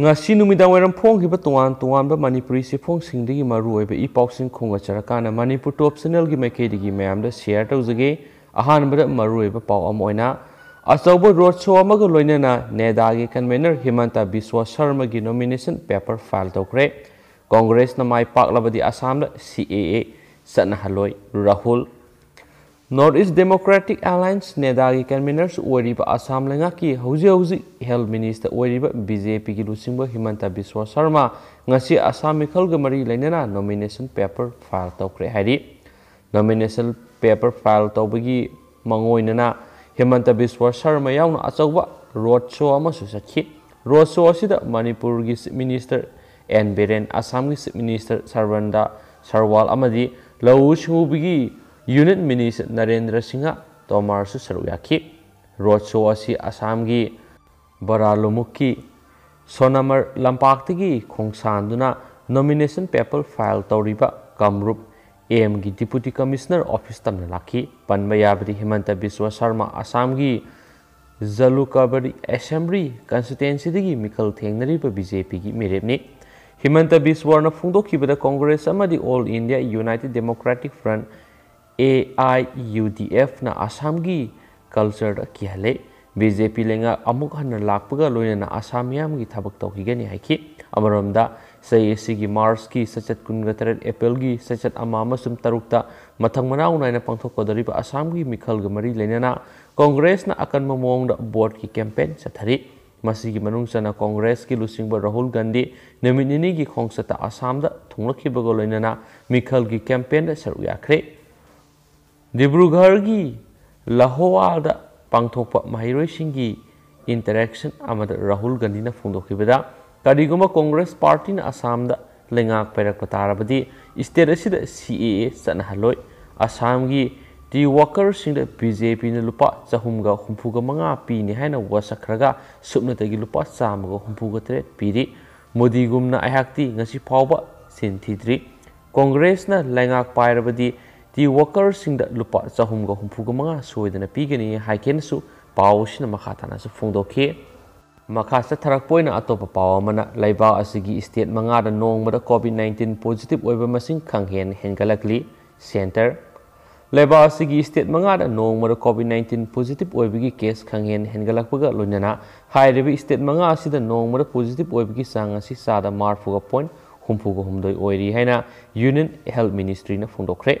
फोंब तुवा तोान मनपुरी से फोंग इपाउसी खूचर का मनपुर टॉप सेनेल की मैखेद की मैम सेयर तौजे अहानद मूब अचौब रोड शो नेदा की कन्वेनर हिमंत विश्व शर्म की नोमीनेशन पेपर फाइल तौर कॉन्ग्रेस माई पाला असम सी ए ए चलो Rahul North East Democratic Alliance ꯅꯦꯗꯥꯒꯤ ꯀꯟꯚꯤꯅꯔꯁꯨ ꯑꯣꯏꯔꯤꯕ ꯑꯁꯥꯝ ꯂꯩꯉꯥꯛꯀꯤ ꯍꯧꯖꯤꯛ ꯍꯧꯖꯤꯛ ꯍꯦꯜꯊ ꯃꯤꯅꯤꯁꯇꯔ ꯑꯣꯏꯔꯤꯕ ꯕꯤ ꯖꯦ ꯄꯤꯒꯤ ꯂꯨꯆꯤꯡꯕ ꯍꯤꯃꯟꯇ ꯕꯤꯁ꯭ꯋ ꯁꯔꯃ ꯉꯁꯤ ꯑꯁꯥꯝ ꯃꯤꯈꯜꯒ ꯃꯔꯤ ꯂꯩꯅꯅ ꯅꯣꯃꯤꯅꯦꯁꯟ ꯄꯦꯄꯔ ꯐꯥꯏꯜ ꯇꯧꯈ꯭ꯔꯦ ꯍꯥꯏꯔꯤ ꯅꯣꯃꯤꯅꯦꯁꯟ ꯄꯦꯄꯔ ꯐꯥꯏꯜ ꯇꯧꯕꯒꯤ ꯃꯉꯣꯏꯅꯅ ꯍꯤꯃꯟꯇ ꯕꯤꯁ꯭ꯋ ꯁꯔꯃ ꯌꯥꯎꯅ ꯑꯆꯧꯕ ꯔꯣꯗ ꯁꯣ ꯑꯃꯁꯨ ꯆꯠꯈꯤ ꯔꯣꯗ ꯁꯣ ꯑꯁꯤꯗ ꯃꯅꯤꯄꯨꯔꯒꯤ ꯆꯤꯞ ꯃꯤꯅꯤꯁꯇꯔ ꯑꯦꯟ ꯕꯤꯔꯦꯟ ꯑꯁꯥꯝꯒꯤ ꯆꯤꯞ ꯃꯤꯅꯤꯁꯇꯔ ꯁꯔꯕꯟꯗ ꯁꯔꯋꯥꯜ ꯑꯃꯗꯤ ꯂꯧꯎ ꯁꯤꯡꯎꯕꯒꯤ यूनिट मिनिस्टर नरेंद्र सिंह तोमर से सरुक याखी रोड शो असम की बरालुमुखी सोनामर लंपाक खोसानुना नोमिनेशन पेपर फाइल तौरीब कमरूप एम की डिपुटी कमिश्नर ऑफिस तम लाखी पनब याबी हिमंत विश्व शर्मा असम की जलुकाबरी एसेंब्ली कंस्टिटेंसी मिखल थे बीजेपी की मेरेपनी हिमंत विश्वर फोंदोखीबद Congress All India United Democratic Front A I U D F ना असम की कल्चर किहले बीजेपी लेंगा अमुक हन लापग लोयना असम याम की थबक तौहीगनी हाइखि अमरमदा सई एसी मार्च की सचत कुनग तरत एप्रिल की सचत अमामसुम तरुकता मथंग मनाउ नायना पंथोकदरिब असम की मिखल गमरी लेनेना कांग्रेस ना अकन मोंग बोर्ड की कैंपेन सथरी मसी की मनुंग सना कांग्रेस की लुसिंग राहुल गांधी नमिनिनी की खोंगसता असम दा थुंगलखिबग लोयना मिखल की कैंपेन सरुयाखरे ꯗꯤꯕ꯭ꯔꯨꯒꯔꯒꯤ ꯂꯍꯣꯋꯥꯗ ꯄꯥꯡꯊꯣꯛꯄ ꯃꯍꯩꯔꯣꯏꯁꯤꯡꯒꯤ ꯏꯟꯇꯔꯦꯛꯁꯟ ꯑꯃꯗ ꯔꯥꯍꯨꯜ ꯒꯥꯟꯙꯤꯅ ꯐꯣꯡꯗꯣꯛꯈꯤꯕꯗ ꯀꯔꯤꯒꯨꯝꯕ ꯀꯣꯡꯒ꯭ꯔꯦꯁ ꯄꯥꯔꯇꯤꯅ ꯑꯁꯥꯝꯗ ꯂꯩꯉꯥꯛ ꯄꯥꯏꯔꯛꯄ ꯇꯥꯔꯕꯗꯤ ꯏꯁꯇꯦꯠ ꯑꯁꯤꯗ ꯁꯤ ꯑꯦ ꯑꯦ ꯆꯠꯅꯍꯜꯂꯣꯏ ꯑꯁꯥꯝꯒꯤ ꯇꯤ ꯋꯥꯀꯔꯁꯤꯡꯗ ꯕꯤ ꯖꯦ ꯄꯤꯅ ꯂꯨꯄꯥ ꯆꯍꯨꯝꯒ ꯍꯨꯝꯐꯨꯒ ꯃꯉꯥ ꯄꯤꯅꯤ ꯍꯥꯏꯅ ꯋꯥꯁꯛꯈ꯭ꯔꯒ ꯁꯨꯞꯅꯇꯒꯤ ꯂꯨꯄꯥ ꯆꯥꯝꯃꯒ ꯍꯨꯝꯐꯨꯒ ꯇꯔꯦꯠ ꯄꯤꯔꯤ ꯃꯣꯗꯤꯒꯨꯝꯅ ꯑꯩꯍꯥꯛꯇꯤ ꯉꯁꯤ ꯐꯥꯎꯕ ꯁꯤꯟ ꯊꯤꯗ꯭ꯔꯤ ꯀꯣꯡꯒ꯭ꯔꯦꯁꯅ ꯂꯩꯉꯥꯛ ꯄꯥꯏꯔꯕꯗꯤ worker sing da lupa hum ga hum phuga manga soidana pigani ken su ma makha tana su ke ma kha sa tharak poina pa mana laiba asigi state manga da ma da covid 19 positive oiba masing hen galakli center laiba asigi state manga da ma da covid 19 positive gi case khanghen lonjana. hai rebi state manga asida ma da positive gi sang asi sada marfuga point phuga hum doi oiri haina union health ministry na do khre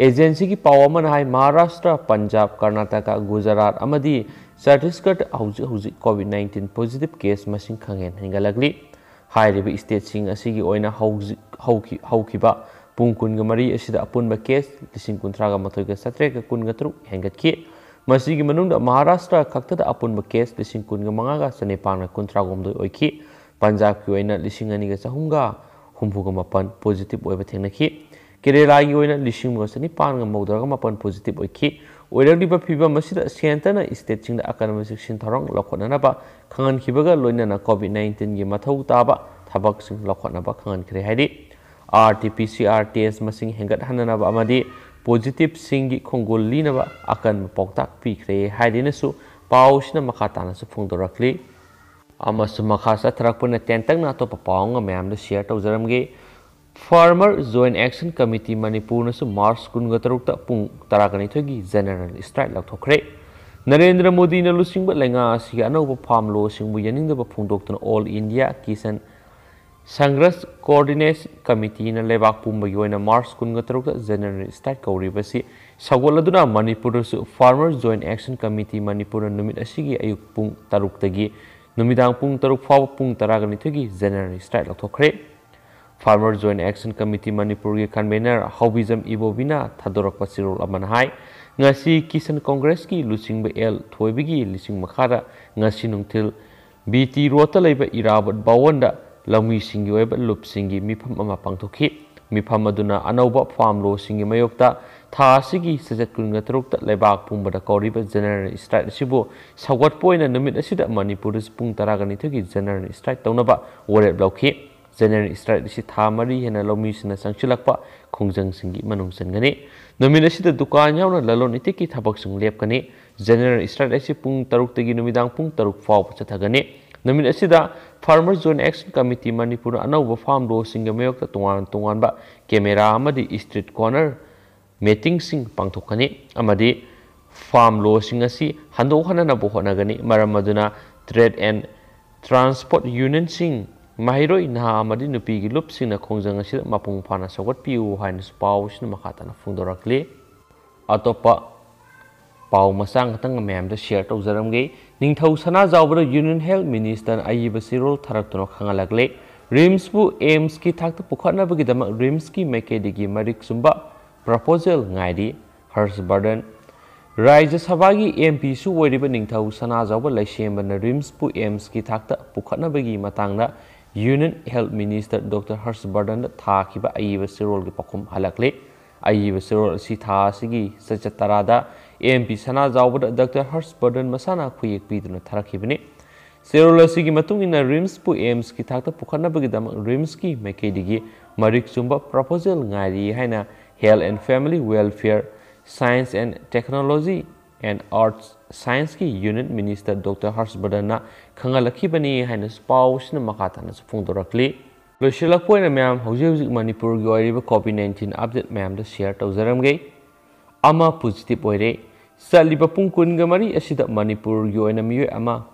agency की पावामन हाई महाराष्ट्र पंजाब कर्नाटका गुजरात अमदी छत्तीसगढ़ हौजिक हौजिक Covid nineteen positive case मसिंग खंगेन हेंगलगली state सिंह असिगी मरी असिदा केस लिंग कुंथ्रागा मथोइगा सत्रह कुनगा तरुक महाराष्ट्र खत ꯃꯅꯨꯡꯗ केस लिंग ꯑꯄꯨꯟꯕ ꯀꯦꯁ ꯂꯤꯁꯤꯡ ꯀꯨꯟꯒ ꯃꯉꯥꯒ ꯆꯅꯤꯄꯥꯟꯒ ꯀꯨꯟꯊ꯭ꯔꯥꯍꯨꯝꯗꯣꯏ ꯑꯣꯏꯈꯤ ꯄꯟꯖꯥꯕꯀꯤ ꯑꯣꯏꯅ ꯂꯤꯁꯤꯡ पॉजिटिव ꯆꯍꯨꯝꯒ kerelai oina lishing mo sani pan ngam mok doga ma pan positif oki oira di ba piba ma sida sienta na istetching da akana masi sikshin tarong lokot na ba kangan kiba ga loina na covid 19 gi ma tau taba tabak sing lokot naba kangan kere hadi rt pcr es masi sing hengat hana ba ama di positif singi konggol li naba akan ma pok tak pi kere hadi na su pau shina ma kata na su fung dora kli Ama sumakasa terak pun na tenteng na to papaong ngam ngam na siya ta zaram gi farmer joint action committee Manipur March कुल गुट पुंग तरगनी general strike लाथ्रे नरेंद्र मोदी लुसिंब लेंग अनौब farm लोब यनीदन All India Kisan Sangharsh coordinate committee ने पुब पुबना मार्च कुल गुट जनरल स्ट्राइक कौरब से सगोलना Manipur farmer joint action committee Manipur अयुक् पुंग तरुक पुंग तरुक फाव पुंग तरगनी जेनेरल स्ट्राइक लाथ्रे farmer joint action committee Manipur के कन्वेनर हौबीजम इबोबीना थादरप सिरोल अमन हाय ngasi की लुसिंग एल थोयबिगी लिसिंग मखारा ngasi नुंगथिल बीटी लेब इराबत बावनदा लमी सिंगी वेब लुप सिंगी मिफम अमा पांगथोखि मिफम अदुना अनौबा फार्म लो सिंगी मयोक्ता थासिगी सजत कुंग तरुक त लेबाक पुंबदा स्ट्राइक सिबो सगवत पोइना पुंग तरागनि थगि जनरल स्ट्राइक तौनबा वरेब लौखि general strike si tamari mari hena lomi sina sangchilakpa khongjang singgi manung san gani nomin asi da dukan yauna lalon ite ki thabak sung lep kani general strike asi pung taruk tegi numidang pung taruk faw cha thagani nomin da farmers zone action committee ana anau farm law singa meyok ta tungan tungan ba kamera amadi street corner meeting sing kani. amadi farm lo sing si hando khana na bo mara gani maram trade and transport union sing ꯃꯍꯩꯔꯣꯏ ꯅꯍꯥ ꯑꯃꯗꯤ ꯅꯨꯄꯤꯒꯤ ꯂꯨꯞꯁꯤꯡꯅ ꯈꯣꯡꯖꯪ ꯑꯁꯤꯗ ꯃꯄꯨꯡ ꯐꯥꯅ ꯁꯧꯒꯠꯄꯤꯌꯨ ꯍꯥꯏꯅꯁꯨ ꯄꯥꯎ ꯑꯁꯤꯅ ꯃꯈꯥ ꯇꯥꯅ ꯐꯣꯡꯗꯣꯔꯛꯂꯤ ꯑꯇꯣꯞꯄ ꯄꯥꯎ ꯃꯆꯥ ꯉꯥꯛꯇꯪ ꯃꯌꯥꯝꯗ ꯁꯤꯌꯔ ꯇꯧꯖꯔꯝꯒꯦ ꯅꯤꯡꯊꯧ ꯁꯅꯥꯖꯥꯎꯕꯗ ꯌꯨꯅꯤꯌꯟ ꯍꯦꯜꯊ ꯃꯤꯅꯤꯁꯇꯔꯅ ꯑꯏꯕ ꯆꯤꯔꯣꯜ ꯊꯥꯔꯛꯇꯨꯅ ꯈꯪꯍꯜꯂꯛꯂꯦ ꯔꯤꯝꯁꯄꯨ ꯑꯦꯝꯁꯀꯤ ꯊꯥꯛꯇ ꯄꯨꯈꯠꯅꯕꯒꯤꯗꯃꯛ ꯔꯤꯝꯁꯀꯤ ꯃꯥꯏꯀꯩꯗꯒꯤ ꯃꯔꯤꯛ ꯆꯨꯝꯕ ꯄ꯭ꯔꯄꯣꯖꯦꯜ ꯉꯥꯏꯔꯤ ꯍꯔꯁꯕꯔꯗꯟ ꯔꯥꯖ꯭ꯌ ꯁꯚꯥꯒꯤ ꯑꯦꯝ ꯄꯤꯁꯨ ꯑꯣꯏꯔꯤꯕ ꯅꯤꯡꯊꯧ ꯁꯅꯥꯖꯥꯎꯕ ꯂꯩꯁꯦꯝꯕꯅ ꯔꯤꯝꯁꯄꯨ ꯑꯦꯝꯁꯀꯤ ꯊꯥꯛꯇ ꯄꯨꯈꯠꯅꯕꯒꯤ ꯃꯇꯥꯡꯗ ꯌꯨꯅꯤꯌꯟ ꯍꯦꯜꯊ ꯃꯤꯅꯤꯁꯇꯔ ꯗꯣꯛꯇꯔ ꯍꯔꯁꯕꯔꯙꯟꯗ ꯊꯥꯈꯤꯕ ꯑꯏꯕ ꯆꯦꯔꯣꯜꯒꯤ ꯄꯥꯎꯈꯨꯝ ꯍꯜꯂꯛꯂꯤ ꯑꯏꯕ ꯆꯦꯔꯣꯜ ꯑꯁꯤ ꯊꯥ ꯑꯁꯤꯒꯤ ꯆꯩꯆꯠ ꯇꯔꯥꯗ ꯑꯦ ꯑꯦꯝ ꯄꯤ ꯁꯅꯥꯖꯥꯎꯕꯗ ꯗꯣꯛꯇꯔ ꯍꯔꯁꯕꯔꯙꯟ ꯃꯁꯥꯅ ꯈꯨꯌꯦꯛ ꯄꯤꯗꯨꯅ ꯊꯥꯔꯛꯈꯤꯕꯅꯤ ꯆꯦꯔꯣꯜ ꯑꯁꯤꯒꯤ ꯃꯇꯨꯡ ꯏꯟꯅ ꯔꯤꯝꯁꯄꯨ ꯑꯦꯝꯁꯀꯤ ꯊꯥꯛꯇ ꯄꯨꯈꯠꯅꯕꯒꯤꯗꯃꯛ ꯔꯤꯝꯁꯀꯤ ꯃꯥꯏꯀꯩꯗꯒꯤ ꯃꯔꯤꯛ ꯆꯨꯝꯕ ꯄ꯭ꯔꯄꯣꯖꯦꯜ ꯉꯥꯏꯔꯤ ꯍꯥꯏꯅ health and family welfare science and technology and earth science की यूनिट मिनिस्टर डॉक्टर हर्षवर्धन खंगलखीबनी है पाउन मकाता फोंदरक्ली लोसलप मैम हजी मनपुर कोविड नाइन्टीन अपडेट मैम सेयर तौजरमे पोजिटिव होरे चल पुंग कुन मरी मनपुर मई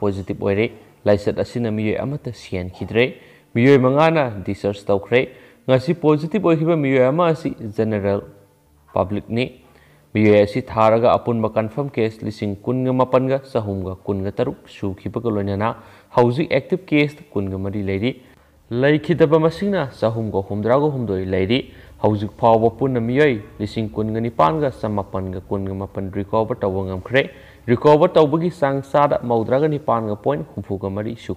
पोजिटिव होरे लाइसत मई सेंखिद्रे मई मंगा डिसर्च तौरे पोजिटिव जनरल पब्लिक ने BUSC tharaga apun ba confirm case lising kun nga mapan ga sahum ga kun ga taruk su kipa na housing active case kun ga mari lady lai kita ba na sahum ga hum drago hum doi lady housing power pun na miyai lising kun ga nipan ga samapan ga kun ga mapan recover tau ga ngam kre recover tau bagi sang sada mau drago nipan ga point hum fu ga mari su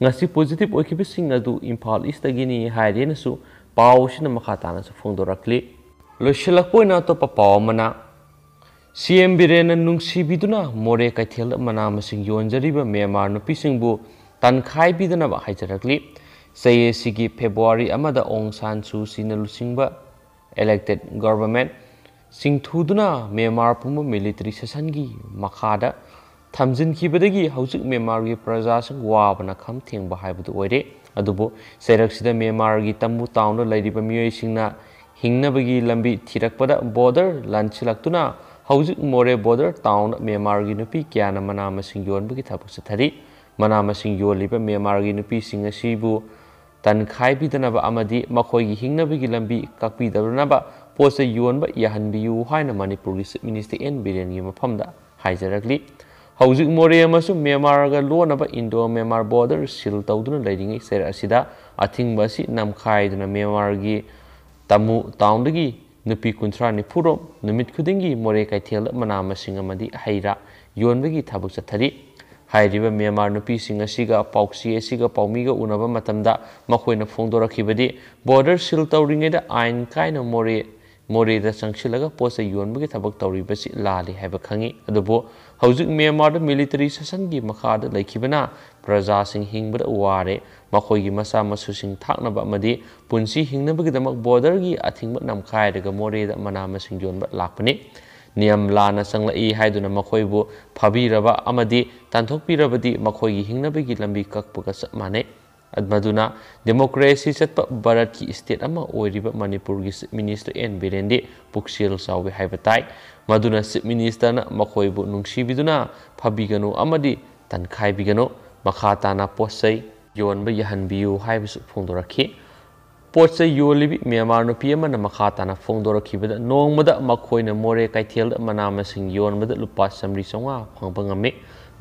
ngasi positif oikipi singa du impal istagini hai dena su Pau shi makata na su fung do लोसलपोना तो पाव मना C M Biren मोरे कैथेल मना योजरीब योनजरीब Myanmar नुपीसिंगबु तनखाई चये सिगी February San Suu सीना लुसिंगब elected government सिंथुदुना Myanmar पुम military session की मखादा ꯊꯝꯖꯤꯟꯈꯤꯕꯗꯒꯤ ꯍꯧꯖꯤꯛ ꯃꯦꯟꯃꯥꯔꯒꯤ ꯄ꯭ꯔꯖꯥꯁꯤꯡ ꯋꯥꯕꯅ ꯈꯝ ꯊꯦꯡꯕ ꯍꯥꯏꯕꯗꯨ ꯑꯣꯏꯔꯦ ꯑꯗꯨꯕꯨ ꯁꯩꯔꯛꯁꯤꯗ ꯃꯦꯟꯃꯥꯔꯒꯤ ꯇꯝꯕꯨ ꯇꯥꯎꯟꯗ ꯂꯩꯔꯤꯕ ꯃꯤꯑꯣꯏꯁꯤꯡꯅ की लंबी थीरकपद बॉर्डर लंचलक्तुना हौजिक मोरे बॉर्डर टाउन म्यांमार की क्या मना सिंह योनबगी थप से थरी मनाम सिंह योलीब की नुपी की हिंगनबगी कब कपीदनब पोस योनब है मनपुर की सब मिनीस्टर एन बीरें मफम है हौजिक मोरे म्यांमार लोनब इंडो म्यांमार बॉर्डर सिल तौदन लेरी सैर अथिंग नमखाईदन म्यांमार की ꯇꯃꯨ ꯇꯥꯎꯟꯗꯒꯤ ꯅꯨꯄꯤ ꯀꯨꯟꯊ꯭ꯔꯥ ꯅꯤꯐꯨꯔꯣꯝ ꯅꯨꯃꯤꯠ ꯈꯨꯗꯤꯡꯒꯤ ꯃꯣꯔꯦ ꯀꯩꯊꯦꯜ ꯃꯅꯥ ꯃꯁꯤꯡ ꯑꯃꯗꯤ ꯍꯩ ꯔꯥ ꯌꯣꯟꯕꯒꯤ ꯊꯕꯛ ꯆꯠꯊꯔꯤ ꯍꯥꯏꯔꯤꯕ ꯃꯦꯟꯃꯥꯔ ꯅꯨꯄꯤꯁꯤꯡ ꯑꯁꯤꯒ ꯄꯥꯎꯆꯦ ꯑꯁꯤꯒ ꯄꯥꯎꯃꯤꯒ ꯎꯅꯕ ꯃꯇꯝꯗ ꯃꯈꯣꯏꯅ ꯐꯣꯡꯗꯣꯔꯛꯈꯤꯕꯗꯤ ꯕꯣꯔꯗꯔ ꯁꯤꯜ ꯇꯧꯔꯤꯉꯩꯗ ꯑꯥꯏꯟ ꯀꯥꯏꯅ ꯃꯣꯔꯦ ꯃꯣꯔꯦꯗ ꯆꯪꯁꯤꯜꯂꯒ ꯄꯣꯠ ꯆꯩ ꯌꯣꯟꯕꯒꯤ ꯊꯕꯛ ꯇꯧꯔꯤꯕꯁꯤ ꯂꯥꯜꯂꯤ ꯍꯥꯏꯕ ꯈꯪꯉꯤ ꯑꯗꯨꯕꯨ ꯍꯧꯖꯤꯛ ꯃ꯭ꯌꯥꯟꯃꯥꯔꯗ ꯃꯤꯂꯤꯇꯔꯤ ꯁꯥꯁꯟꯒꯤ ꯃꯈꯥꯗ ꯂꯩꯈꯤꯕꯅ ꯄ꯭ꯔꯖꯥꯁꯤꯡ ꯍꯤꯡꯕꯗ ꯋꯥꯔꯦ ꯃꯈꯣꯏꯒꯤ ꯃꯆꯥ ꯃꯁꯨꯁꯤꯡ ꯊꯥꯛꯅꯕ ꯑꯃꯗꯤ ꯄꯨꯟꯁꯤ ꯍꯤꯡꯅꯕꯒꯤꯗꯃꯛ ꯕꯣꯔꯗꯔꯒꯤ ꯑꯊꯤꯡꯕ ꯅꯝꯈꯥꯏꯔꯒ ꯃꯣꯔꯦꯗ ꯃꯅꯥ ꯃꯁꯤꯡ ꯌꯣꯟꯕ ꯂꯥꯛꯄꯅꯤ ꯅꯤꯌꯝ ꯂꯥꯟꯅ ꯆꯪꯂꯛꯏ ꯍꯥꯏꯗꯨꯅ ꯃꯈꯣꯏꯕꯨ ꯐꯥꯕꯤꯔꯕ ꯑꯃꯗꯤ ꯇꯥꯟꯊꯣꯛꯄꯤꯔꯕꯗꯤ ꯃꯈꯣꯏꯒꯤ ꯍꯤꯡꯅꯕꯒꯤ ꯂꯝꯕꯤ ꯀꯛꯄꯒ ꯆꯞ ꯃꯥꯟꯅꯩ अदमदुना डेमोक्रेसी चतप भारत की स्टेट अमा ओइरिबा मणिपुर की मिनिस्टर एन बिरेंदि पुक्सेल सावे हाइबताई मदुना सिप मिनिस्टर ना मखोइबु नुंगसीबिदुना फबिगनो अमदि तनखाइबिगनो मखाताना पोसै योनबा यहनबियु हाइबसु फोंदोरखि पोसै योलिबि म्यांमार नुपि अमना मखाताना फोंदोरखिबदा नोंमदा मखोइना मोरे काइथेल मनामसिंग योनबदा लुपा समरी सोंगा फोंबंगामे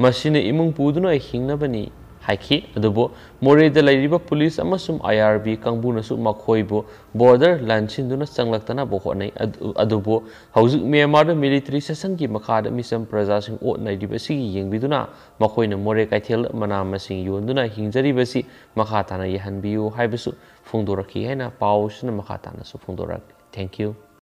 मसिने इमुंग पुदुनो हिंगनाबनि हाइकी अदुबो मोरेद लाइरिबा पुलिस अमसुम आईआरबी कंबुनसु मखोइबो बॉर्डर लांचिनदुना चंगलकतना बोखनै अदुबो हौजुक म्यांमार मिलिट्री सेशन की मखाद मिसम प्रजासिंग ओत नाइदिबसि यंगबिदुना मखोइन मोरे काइथेल मनामसिंग योंदुना हिंजरिबसि मखाताना यहनबियु हाइबसु फोंदोरखि हैना पाउसन थैंक यू